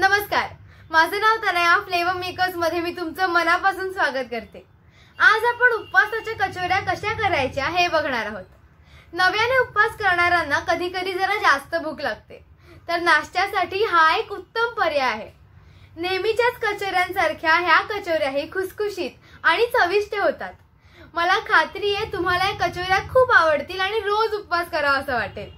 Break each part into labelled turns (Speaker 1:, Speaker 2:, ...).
Speaker 1: नमस्कार माझं नाव तनया फ्लेवर मेकर्स मध्ये मी तुमचं मनापासून स्वागत करते आज आपण उपवासाच्या कचोऱ्या कशा करायच्या हे बघणार आहोत नव्याने उपवास करणाऱ्यांना कधी कधी जरा जास्त भूक लागते तर नाश्त्यासाठी हा एक उत्तम पर्याय आहे नेहमीच्याच कचोऱ्यांसारख्या ह्या कचोऱ्याही खुसखुशीत आणि चविष्ट होतात मला खात्री आहे तुम्हाला या कचोऱ्या खूप आवडतील आणि रोज उपवास करावा असं वाटेल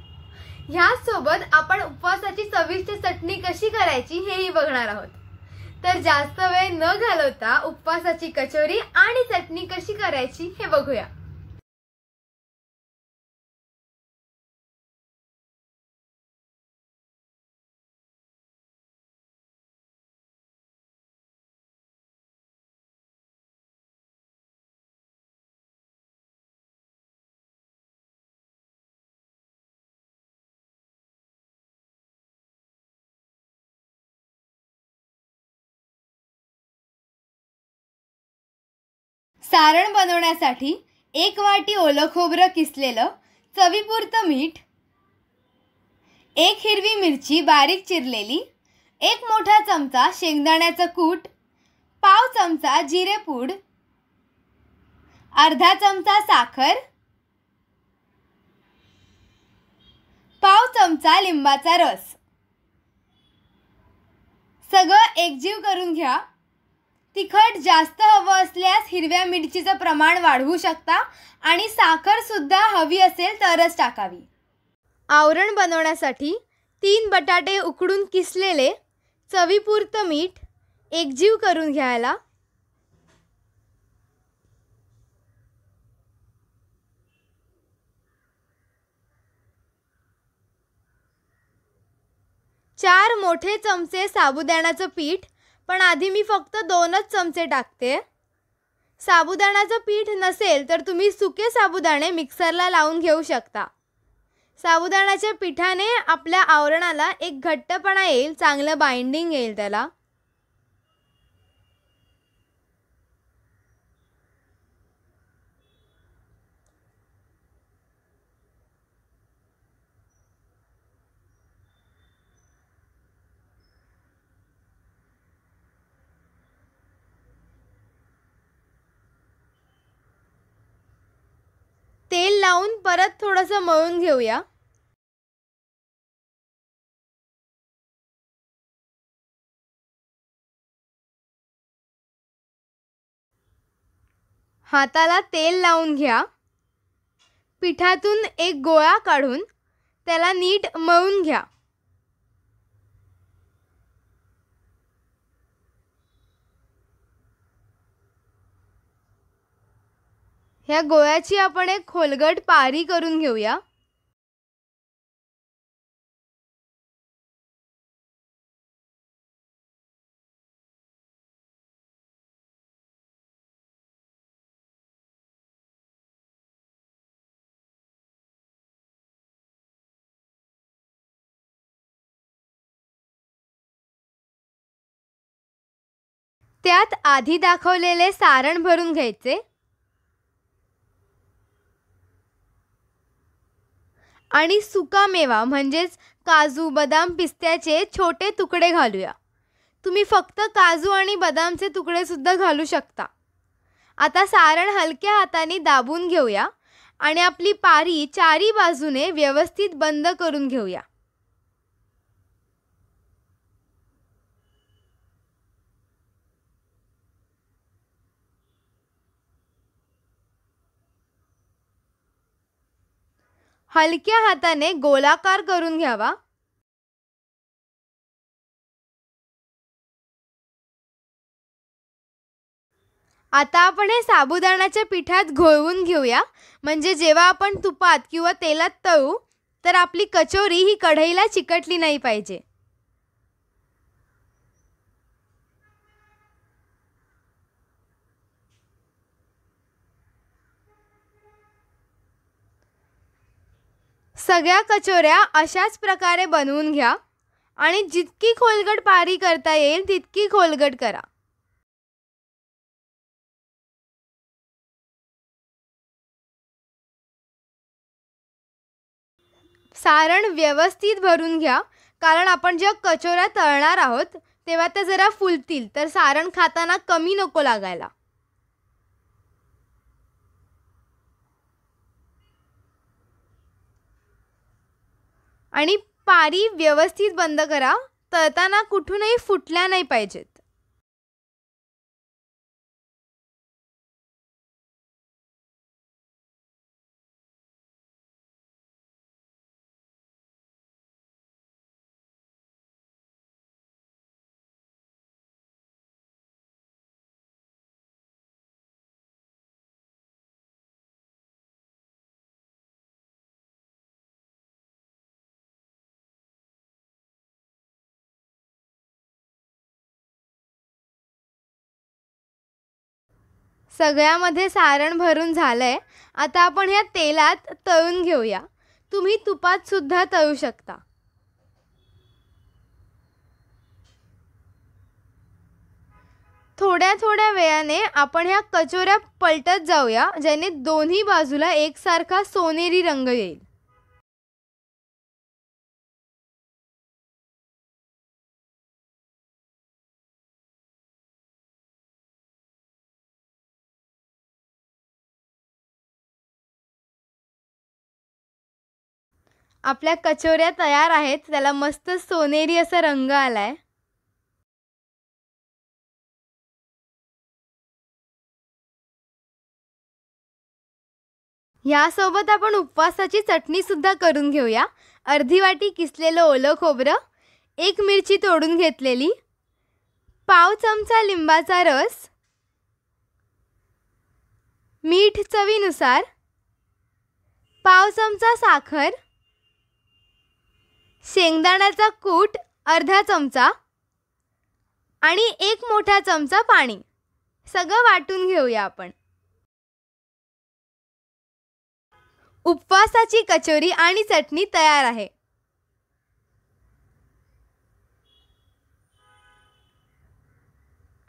Speaker 1: सोबत आपण उपवासाची चविष्ट चटणी कशी करायची हेही बघणार आहोत तर जास्त वेळ न घालवता उपवासाची कचोरी
Speaker 2: आणि चटणी कशी करायची हे बघूया सारण बनवण्यासाठी एक वाटी ओलं खोबरं किसलेलं
Speaker 1: चवीपुरतं मीठ एक हिरवी मिरची बारीक चिरलेली एक मोठा चमचा शेंगदाण्याचं कूट पाव चमचा जिरेपूड अर्धा चमचा साखर पाव चमचा लिंबाचा रस सगळं एकजीव करून घ्या तिखट जास्त हवं असल्यास हिरव्या मिरचीचं प्रमाण वाढवू शकता आणि सुद्धा हवी असेल तरच टाकावी आवरण बनवण्यासाठी तीन बटाटे उकडून किसलेले चवीपुरतं मीठ एकजीव करून घ्यायला चार मोठे चमचे साबुदाण्याचं पीठ पण आधी मी फक्त दोनच चमचे टाकते साबुदाणाचं पीठ नसेल तर तुम्ही सुके साबुदाणे मिक्सरला लावून घेऊ शकता साबुदाणाच्या पिठाने आपल्या आवरणाला एक घट्टपणा येईल चांगलं बाइंडिंग येईल त्याला
Speaker 2: लावून परत थोडस मळून घेऊया हाताला तेल लावून घ्या पिठातून एक गोळा
Speaker 1: काढून त्याला नीट मळून घ्या
Speaker 2: ह्या गोळ्याची आपण एक खोलगट पारी करून घेऊया त्यात आधी दाखवलेले सारण भरून घ्यायचे
Speaker 1: आणि सुका मेवा म्हणजेच काजू बदाम पिस्त्याचे छोटे तुकडे घालूया तुम्ही फक्त काजू आणि बदामचे तुकडेसुद्धा घालू शकता आता सारण हलक्या हाताने दाबून घेऊया आणि आपली पारी चारी बाजूने व्यवस्थित बंद करून घेऊया
Speaker 2: हलक्या हाताने गोलाकार करून घ्यावा आता आपण हे साबुदाण्याच्या पिठात घोळवून घेऊया म्हणजे जेव्हा आपण तुपात किंवा तेलात
Speaker 1: तळू तर आपली कचोरी ही कढईला चिकटली नाही पाहिजे सगळ्या कचोऱ्या अशाच प्रकारे बनवून घ्या आणि जितकी खोलगट
Speaker 2: पारी करता येईल तितकी खोलगट करा सारण व्यवस्थित भरून घ्या कारण आपण जेव्हा कचोऱ्या तळणार
Speaker 1: आहोत तेव्हा त्या जरा फुलतील तर सारण खाताना कमी नको लागायला
Speaker 2: आणि पारी व्यवस्थित बंद करा तळताना कुठूनही फुटल्या नाही पाहिजेत सगळ्यामध्ये सारण भरून झालं आहे आता आपण ह्या तेलात तळून घेऊया
Speaker 1: तुम्ही तुपात सुद्धा तळू शकता थोड्या थोड्या वेळाने आपण ह्या कचोऱ्या
Speaker 2: पलटत जाऊया ज्याने दोन्ही बाजूला एकसारखा सोनेरी रंग येईल आपल्या कचोऱ्या तयार आहेत त्याला मस्त सोनेरी असा रंग आला आहे ह्यासोबत आपण उपवासाची चटणीसुद्धा
Speaker 1: करून घेऊया अर्धी वाटी किसलेलं ओलं खोबरं एक मिरची तोडून घेतलेली पाव चमचा लिंबाचा रस मीठ चवीनुसार पाव चमचा साखर शेंगदाण्याचा कूट अर्धा चमचा
Speaker 2: आणि एक मोठा चमचा पाणी सगळं वाटून घेऊया आपण उपवासाची कचोरी आणि चटणी तयार आहे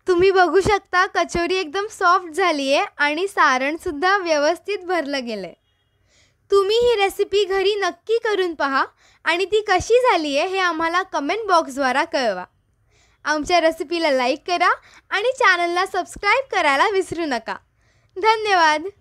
Speaker 1: तुम्ही बघू शकता कचोरी एकदम सॉफ्ट झाली आहे आणि सारणसुद्धा व्यवस्थित भरलं गेलं आहे तुम्ही ही रेसिपी घरी नक्की करून पहा आणि ती कशी झाली आहे हे आम्हाला कमेंट बॉक्सद्वारा कळवा
Speaker 2: आमच्या रेसिपीला लाईक करा आणि चॅनलला सबस्क्राईब करायला विसरू नका धन्यवाद